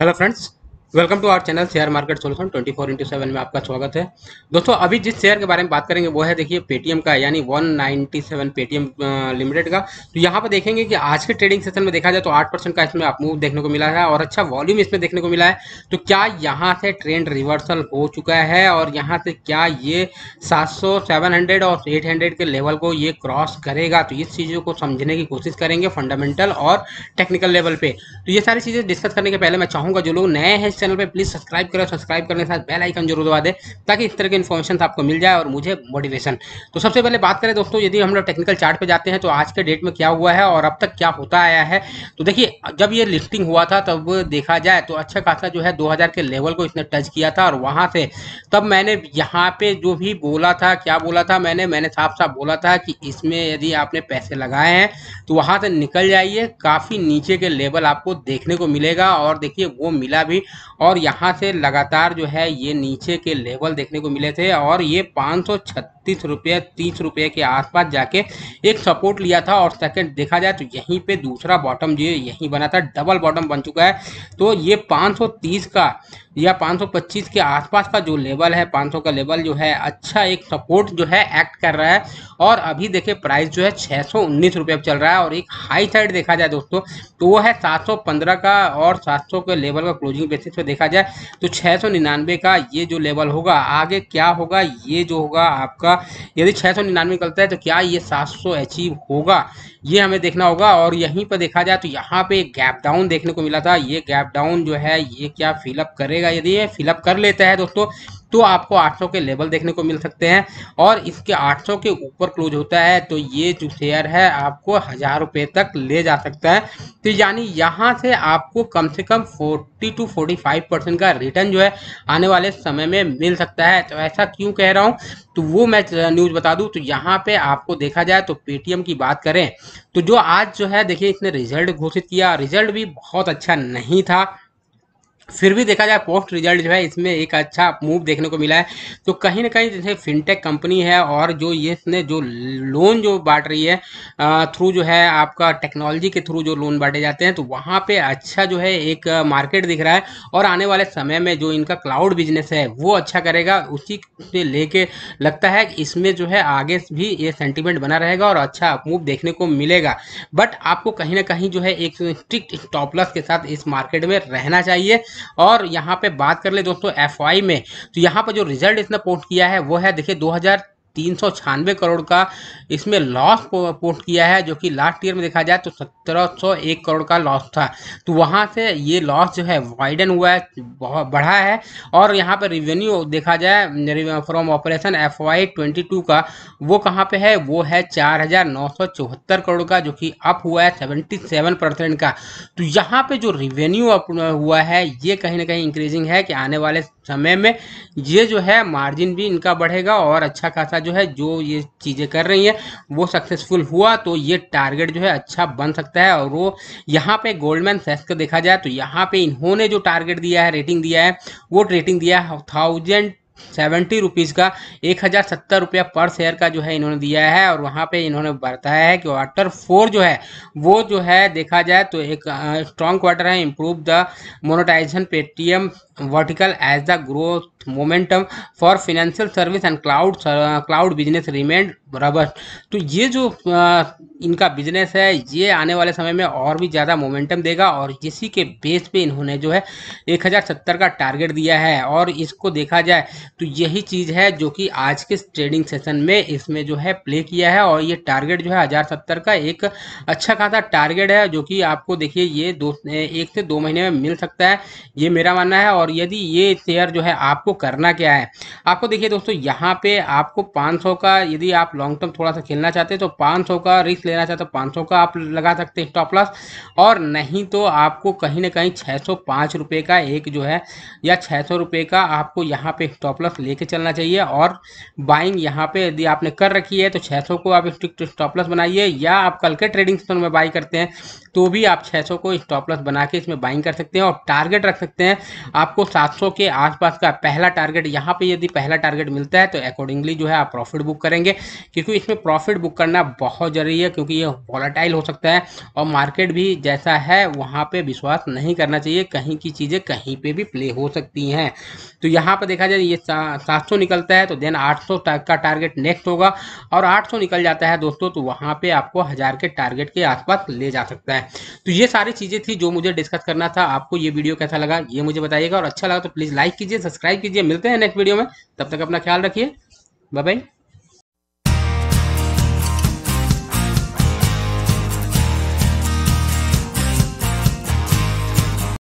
hello friends welcome to our channel share market solution 24 four into seven में आपका स्वागत है दोस्तों अभी जिस शेयर के बारे में बात करेंगे वो है देखिए पेटीएम का यानी 197 पेटीएम लिमिटेड का तो यहाँ पर देखेंगे कि आज के ट्रेडिंग सेशन में देखा जाए तो 8 परसेंट का इसमें मूव देखने को मिला है और अच्छा वॉल्यूम इसमें देखने को मिला है तो क्या यहाँ से ट्रेंड रिवर्सल हो चुका है और यहाँ से क्या ये सात सौ और एट के लेवल को ये क्रॉस करेगा तो इस चीज़ों को समझने की कोशिश करेंगे फंडामेंटल और टेक्निकल लेवल पर तो ये सारी चीज़ें डिस्कस करने के पहले मैं चाहूँगा जो लोग नए हैं चैनल पर प्लीज़ सब्सक्राइब करें सब्सक्राइब करने के साथ बेल आइकन जरूर दबा दें ताकि इस तरह की इन्फॉर्मेशन आपको मिल जाए और मुझे मोटिवेशन तो सबसे पहले बात करें दोस्तों यदि हम लोग टेक्निकल चार्ट पे जाते हैं तो आज के डेट में क्या हुआ है और अब तक क्या होता आया है तो देखिए जब ये लिफ्टिंग हुआ था तब देखा जाए तो अच्छा खासा जो है दो के लेवल को इसने टच किया था और वहाँ से तब मैंने यहाँ पर जो भी बोला था क्या बोला था मैंने मैंने साफ साफ बोला था कि इसमें यदि आपने पैसे लगाए हैं तो वहाँ से निकल जाइए काफ़ी नीचे के लेवल आपको देखने को मिलेगा और देखिए वो मिला भी और यहाँ से लगातार जो है ये नीचे के लेवल देखने को मिले थे और ये पाँच सौ छत्तीस रुपये तीस रुपये के आसपास जाके एक सपोर्ट लिया था और सेकंड देखा जाए तो यहीं पे दूसरा बॉटम ये यहीं बना था डबल बॉटम बन चुका है तो ये पाँच सौ तीस का या 525 के आसपास का जो लेवल है 500 का लेवल जो है अच्छा एक सपोर्ट जो है एक्ट कर रहा है और अभी देखिए प्राइस जो है छः सौ चल रहा है और एक हाई साइड देखा जाए दोस्तों तो वो है 715 का और 700 के लेवल का क्लोजिंग बेसिस पे देखा जाए तो 699 का ये जो लेवल होगा आगे क्या होगा ये जो होगा आपका यदि 699 निकलता है तो क्या ये सात अचीव होगा ये हमें देखना होगा और यहीं पर देखा जाए तो यहाँ पे गैप डाउन देखने को मिला था ये गैप डाउन जो है ये क्या फिलअप करेगा यदि ये फिलअप कर लेता है दोस्तों तो आपको 800 के लेवल देखने को मिल सकते हैं और इसके 800 के ऊपर क्लोज होता है तो ये जो शेयर है आपको हजार रुपये तक ले जा सकता है तो यानी यहाँ से आपको कम से कम 40 टू 45 परसेंट का रिटर्न जो है आने वाले समय में मिल सकता है तो ऐसा क्यों कह रहा हूँ तो वो मैं न्यूज़ बता दूँ तो यहाँ पे आपको देखा जाए तो पेटीएम की बात करें तो जो आज जो है देखिए इसने रिजल्ट घोषित किया रिजल्ट भी बहुत अच्छा नहीं था फिर भी देखा जाए पोस्ट रिजल्ट जो है इसमें एक अच्छा मूव देखने को मिला है तो कहीं ना कहीं जैसे फिनटेक कंपनी है और जो ये इसने जो लोन जो बांट रही है थ्रू जो है आपका टेक्नोलॉजी के थ्रू जो लोन बांटे जाते हैं तो वहाँ पे अच्छा जो है एक मार्केट दिख रहा है और आने वाले समय में जो इनका क्लाउड बिजनेस है वो अच्छा करेगा उसी से लेके लगता है कि इसमें जो है आगे भी ये सेंटिमेंट बना रहेगा और अच्छा मूव देखने को मिलेगा बट आपको कहीं ना कहीं जो है एक स्ट्रिक्ट स्टॉपलस के साथ इस मार्केट में रहना चाहिए और यहाँ पे बात कर ले दोस्तों एफ में तो यहाँ पर जो रिजल्ट इसने पोस्ट किया है वो है देखिए दो हज़ार तीन सौ छियानवे करोड़ का इसमें लॉस पोस्ट किया है जो कि लास्ट ईयर में देखा जाए तो सत्रह सौ एक करोड़ का लॉस था तो वहाँ से ये लॉस जो है वाइडन हुआ है बहुत बढ़ा है और यहाँ पर रिवेन्यू देखा जाए from operation F Y twenty two का वो कहाँ पे है वो है चार हज़ार नौ सौ चौहत्तर करोड़ का जो कि अप हुआ है सेवेंटी सेवन परसेंट का तो यहाँ पे जो रिवेन्यू अप हुआ है ये कहीं ना कहीं इंक्रीजिंग है कि आने वाले समय में ये जो है मार्जिन भी इनका बढ़ेगा और अच्छा खासा जो है जो ये चीज़ें कर रही हैं वो सक्सेसफुल हुआ तो ये टारगेट जो है अच्छा बन सकता है और वो यहाँ पे गोल्डमैन सेक्स का देखा जाए तो यहाँ पे इन्होंने जो टारगेट दिया है रेटिंग दिया है वो रेटिंग दिया है थाउजेंड सेवेंटी रुपीज़ का एक हज़ार सत्तर रुपया पर शेयर का जो है इन्होंने दिया है और वहाँ पे इन्होंने बताया है कि क्वार्टर फोर जो है वो जो है देखा जाए तो एक स्ट्रॉन्ग क्वार्टर है improve the monetization Paytm vertical as the growth momentum for financial service and cloud cloud business remained बराबर तो ये जो आ, इनका बिजनेस है ये आने वाले समय में और भी ज़्यादा मोमेंटम देगा और इसी के बेस पे इन्होंने जो है एक हज़ार सत्तर का टारगेट दिया है और इसको देखा जाए तो यही चीज़ है जो कि आज के ट्रेडिंग सेशन में इसमें जो है प्ले किया है और ये टारगेट जो है हज़ार सत्तर का एक अच्छा खासा टारगेट है जो कि आपको देखिए ये दो एक से दो महीने में मिल सकता है ये मेरा मानना है और यदि ये शेयर जो है आपको करना क्या है आपको देखिए दोस्तों यहाँ पे आपको 500 का यदि आप लॉन्ग टर्म थोड़ा सा खेलना चाहते हैं तो 500 का रिस्क लेना चाहते हो तो 500 का आप लगा सकते हैं स्टॉप लॉस और नहीं तो आपको कहीं ना कहीं छः सौ का एक जो है या छः सौ का आपको यहाँ पे स्टॉप स्टॉपलस लेके चलना चाहिए और बाइंग यहाँ पे यदि आपने कर रखी है तो 600 को आप स्ट्रिक्ट स्टॉपलस बनाइए या आप कल के ट्रेडिंग सेशन में बाई करते हैं तो भी आप 600 को स्टॉपलस बना के इसमें बाइंग कर सकते हैं और टारगेट रख सकते हैं आपको सात के आसपास का पहला टारगेट यहाँ पर यदि पहला टारगेट मिलता है तो अकॉर्डिंगली जो है आप प्रॉफिट बुक करेंगे क्योंकि इसमें प्रॉफिट बुक करना बहुत ज़रूरी है क्योंकि ये वॉलाटाइल हो सकता है और मार्केट भी जैसा है वहाँ पर विश्वास नहीं करना चाहिए कहीं की चीज़ें कहीं पर भी प्ले हो सकती हैं तो यहाँ पर देखा जाए ये सात सौ निकलता है तो देन आठ सौ का टारगेट नेक्स्ट होगा और आठ सौ निकल जाता है दोस्तों तो वहां पे आपको हज़ार के टारगेट के आसपास ले जा सकता है तो ये सारी चीज़ें थी जो मुझे डिस्कस करना था आपको ये वीडियो कैसा लगा ये मुझे बताइएगा और अच्छा लगा तो प्लीज़ लाइक कीजिए सब्सक्राइब कीजिए मिलते हैं नेक्स्ट वीडियो में तब तक अपना ख्याल रखिए बाई